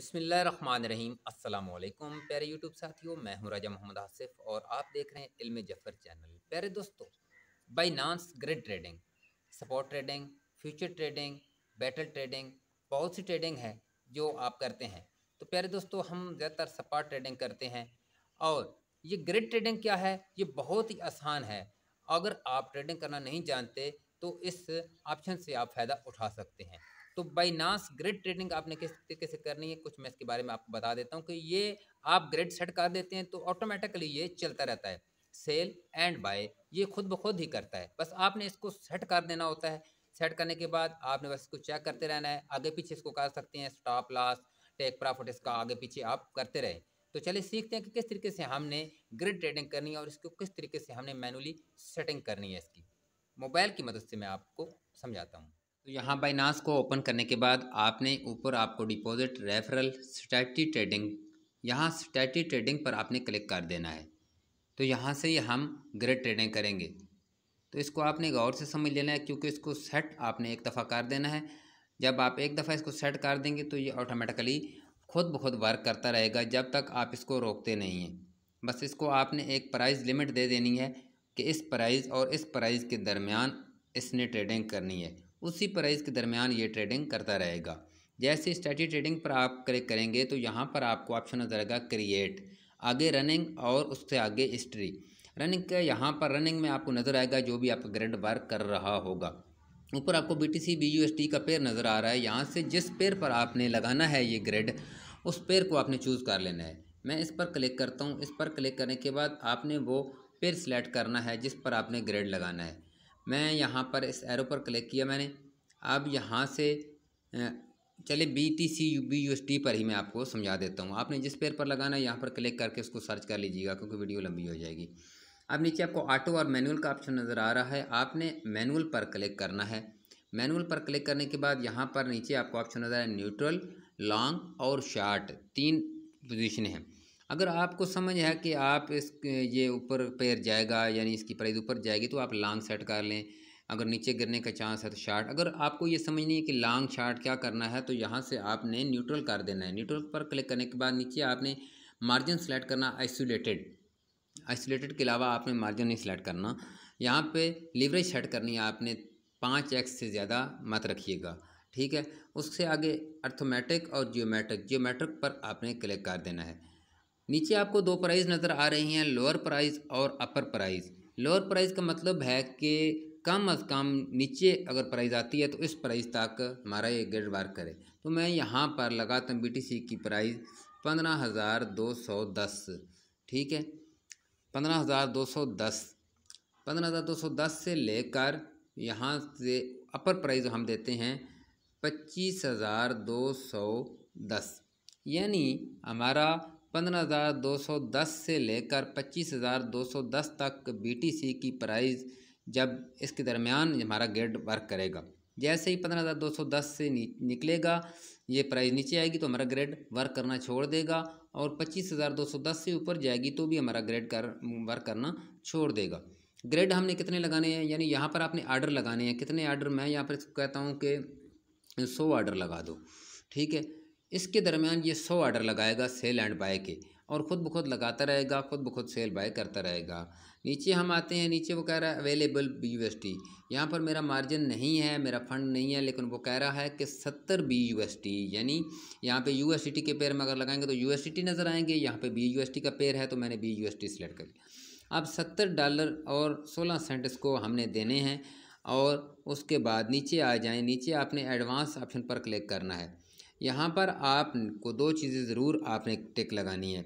अस्सलाम वालेकुम प्यारे यूट्यूब साथियों मैं हूं राजा मोहम्मद आसिफ और आप देख रहे हैं इल्म जफर चैनल प्यारे दोस्तों Binance grid trading support trading future trading battle trading बहुत सी ट्रेडिंग है जो आप करते हैं तो प्यारे दोस्तों हम ज़्यादातर सपाट ट्रेडिंग करते हैं और ये ग्रिड ट्रेडिंग क्या है ये बहुत ही आसान है अगर आप ट्रेडिंग करना नहीं जानते तो इस ऑप्शन से आप फ़ायदा उठा सकते हैं तो बाइनास ग्रेड ट्रेडिंग आपने किस तरीके से करनी है कुछ मैं इसके बारे में आपको बता देता हूँ कि ये आप ग्रेड सेट कर देते हैं तो ऑटोमेटिकली ये चलता रहता है सेल एंड बाय ये खुद ब खुद ही करता है बस आपने इसको सेट कर देना होता है सेट करने के बाद आपने बस इसको चेक करते रहना है आगे पीछे इसको कर सकते हैं स्टॉप लॉस टेक प्रॉफिट इसका आगे पीछे आप करते रहें तो चलिए सीखते हैं कि किस तरीके से हमने ग्रिड ट्रेडिंग करनी है और इसको किस तरीके से हमने मैनुअली सेटिंग करनी है इसकी मोबाइल की मदद से मैं आपको समझाता हूँ तो यहाँ बाइनास को ओपन करने के बाद आपने ऊपर आपको डिपॉजिट रेफरल स्टैटी ट्रेडिंग यहाँ स्टैटी ट्रेडिंग पर आपने क्लिक कर देना है तो यहाँ से ही हम ग्रेड ट्रेडिंग करेंगे तो इसको आपने गौर से समझ लेना है क्योंकि इसको सेट आपने एक दफ़ा कर देना है जब आप एक दफ़ा इसको सेट कर देंगे तो ये ऑटोमेटिकली खुद बहुत वर्क करता रहेगा जब तक आप इसको रोकते नहीं हैं बस इसको आपने एक प्राइस लिमिट दे देनी है कि इस प्राइस और इस प्राइस के दरमियान इसने ट्रेडिंग करनी है उसी प्राइस के दरमियान ये ट्रेडिंग करता रहेगा जैसे स्टैटी ट्रेडिंग पर आप क्लिक करेंगे तो यहाँ पर आपको ऑप्शन नजर आएगा क्रिएट आगे रनिंग और उससे आगे हिस्ट्री रनिंग के यहाँ पर रनिंग में आपको नज़र आएगा जो भी आपका ग्रेड बार कर रहा होगा ऊपर आपको B T C B U S T का पेड़ नज़र आ रहा है यहाँ से जिस पेड़ पर आपने लगाना है ये ग्रेड उस पेड़ को आपने चूज़ कर लेना है मैं इस पर क्लिक करता हूँ इस पर क्लिक करने के बाद आपने वो पेड़ सेलेक्ट करना है जिस पर आपने ग्रेड लगाना है मैं यहाँ पर इस एरो पर क्लिक किया मैंने अब यहाँ से चले B T C U B U S T पर ही मैं आपको समझा देता हूँ आपने जिस पेयर पर लगाना है यहाँ पर क्लिक करके उसको सर्च कर लीजिएगा क्योंकि वीडियो लंबी हो जाएगी अब नीचे आपको ऑटो और मैनुअल का ऑप्शन नज़र आ रहा है आपने मैनुअल पर क्लिक करना है मैनुअल पर क्लिक करने के बाद यहाँ पर नीचे आपको ऑप्शन नज़र आया न्यूट्रल लॉन्ग और शार्ट तीन पोजिशन हैं अगर आपको समझ है कि आप इस ये ऊपर पैर जाएगा यानी इसकी प्राइस ऊपर जाएगी तो आप लॉन्ग सेट कर लें अगर नीचे गिरने का चांस है तो शार्ट अगर आपको ये समझ नहीं है कि लॉन्ग शार्ट क्या करना है तो यहाँ से आपने न्यूट्रल कर देना है न्यूट्रल पर क्लिक करने के बाद नीचे आपने मार्जिन सेलेक्ट करना आइसोलेटेड आइसोलेटेड के अलावा आपने मार्जिन नहीं सेलेक्ट करना यहाँ पे लीवरेज सेट करनी है आपने पाँच एक्स से ज़्यादा मत रखिएगा ठीक है उससे आगे अर्थोमेटिक और जियोमेट्रिक जियोमेट्रिक पर आपने क्लिक कर देना है नीचे आपको दो प्राइस नज़र आ रही हैं लोअर प्राइस और अपर प्राइस लोअर प्राइस का मतलब है कि कम अज़ कम नीचे अगर प्राइस आती है तो इस प्राइस तक हमारा ये गेट बार करे तो मैं यहाँ पर बी टी सी की प्राइस पंद्रह हज़ार दो सौ दस ठीक है पंद्रह हज़ार दो सौ दस पंद्रह हज़ार दो सौ दस से लेकर यहाँ से अपर प्राइस हम देते हैं पच्चीस हज़ार दो सौ दस यानी हमारा पंद्रह हज़ार दो सौ दस से लेकर पच्चीस हज़ार दो सौ दस तक बीटीसी की प्राइस जब इसके दरमियान हमारा ग्रेड वर्क करेगा जैसे ही पंद्रह हज़ार दो सौ दस से निकलेगा ये प्राइस नीचे आएगी तो हमारा ग्रेड वर्क करना छोड़ देगा और पच्चीस हज़ार दो सौ दस से ऊपर जाएगी तो भी हमारा ग्रेड कर वर्क करना छोड़ देगा ग्रेड हमने कितने लगाने हैं यानी यहाँ पर आपने आर्डर लगाने हैं कितने आर्डर मैं यहाँ पर कहता हूँ कि सौ आर्डर लगा दो ठीक है इसके दरमियान ये सौ आर्डर लगाएगा सेल एंड बाय के और ख़ुद ब खुद लगाता रहेगा खुद ब खुद सेल बाय करता रहेगा नीचे हम आते हैं नीचे वो कह रहा है available B U S T यहाँ पर मेरा मार्जिन नहीं है मेरा फंड नहीं है लेकिन वो कह रहा है कि सत्तर बी यू एस टी यानी यहाँ पे यू एस टी के पेयर में अगर लगाएंगे तो यू एस टी नज़र आएंगे यहाँ पे बी यू एस टी का पेयर है तो मैंने B U S T select कर लिया अब सत्तर डॉलर और सोलह सेंट इसको हमने देने हैं और उसके बाद नीचे आ जाएँ नीचे आपने एडवांस ऑप्शन पर क्लिक करना है यहाँ पर आपको दो चीज़ें ज़रूर आपने टिक लगानी है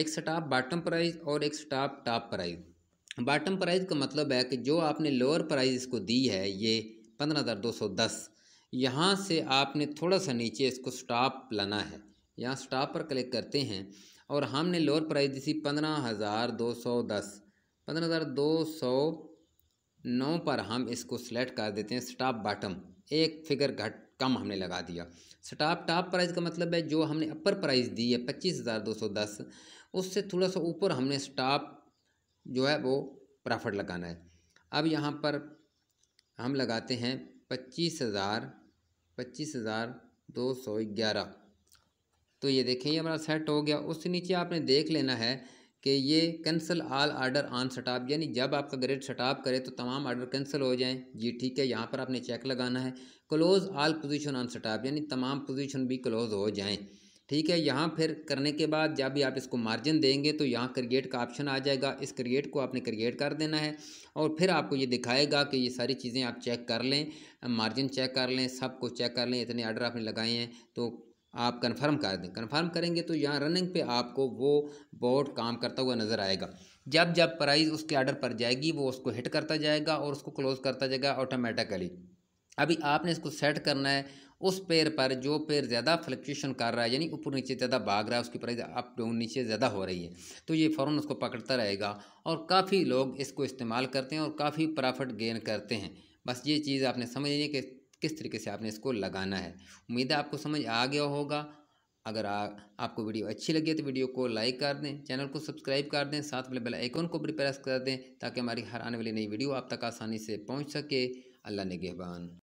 एक स्टाप बाटम प्राइस और एक stop top price bottom price का मतलब है कि जो आपने लोअर प्राइस इसको दी है ये पंद्रह हज़ार दो सौ दस यहाँ से आपने थोड़ा सा नीचे इसको स्टाप लाना है यहाँ स्टाप पर क्लिक करते हैं और हमने लोअर प्राइस दी थी पंद्रह हज़ार दो सौ दस पंद्रह हज़ार दो सौ नौ पर हम इसको सेलेक्ट कर देते हैं स्टाप बाटम एक फिगर घट कम हमने लगा दिया स्टाप टॉप प्राइस का मतलब है जो हमने अपर प्राइस दी है पच्चीस हज़ार दो सौ दस उससे थोड़ा सा ऊपर हमने स्टाप जो है वो प्रॉफिट लगाना है अब यहाँ पर हम लगाते हैं पच्चीस हज़ार पच्चीस हज़ार दो सौ ग्यारह तो ये देखें ये हमारा सेट हो गया उससे नीचे आपने देख लेना है कि ये cancel all order on stop यानी जब आपका ग्रेड स्टाप करे तो तमाम आर्डर कैंसिल हो जाएं जी ठीक है यहाँ पर आपने चेक लगाना है close all position on stop यानी तमाम पोजीशन भी क्लोज हो जाएं ठीक है यहाँ फिर करने के बाद जब भी आप इसको मार्जिन देंगे तो यहाँ क्रिएट का ऑप्शन आ जाएगा इस क्रिएट को आपने क्रिएट कर देना है और फिर आपको ये दिखाएगा कि ये सारी चीज़ें आप चेक कर लें मार्जिन चेक कर लें सब कुछ चेक कर लें इतने आर्डर आपने लगाए हैं तो आप कन्फर्म कर दें कन्फर्म करेंगे तो यहाँ रनिंग पे आपको वो बोर्ड काम करता हुआ नज़र आएगा जब जब प्राइस उसके आर्डर पर जाएगी वो उसको हिट करता जाएगा और उसको क्लोज़ करता जाएगा ऑटोमेटिकली अभी आपने इसको सेट करना है उस पेयर पर जो पेयर ज़्यादा फ्लक्चुएशन कर रहा है यानी ऊपर नीचे ज़्यादा भाग रहा है उसकी प्राइस अप डाउन नीचे ज़्यादा हो रही है तो ये फ़ौरन उसको पकड़ता रहेगा और काफ़ी लोग इसको इस्तेमाल करते हैं और काफ़ी प्रॉफिट गेन करते हैं बस ये चीज़ आपने समझ लीजिए कि किस तरीके से आपने इसको लगाना है उम्मीद है आपको समझ आ गया होगा अगर आ, आपको वीडियो अच्छी लगी तो वीडियो को लाइक कर दें चैनल को सब्सक्राइब कर दें साथ वाले बेल आइकन को भी प्रेस कर दें ताकि हमारी हर आने वाली नई वीडियो आप तक आसानी से पहुंच सके अल्लाह ने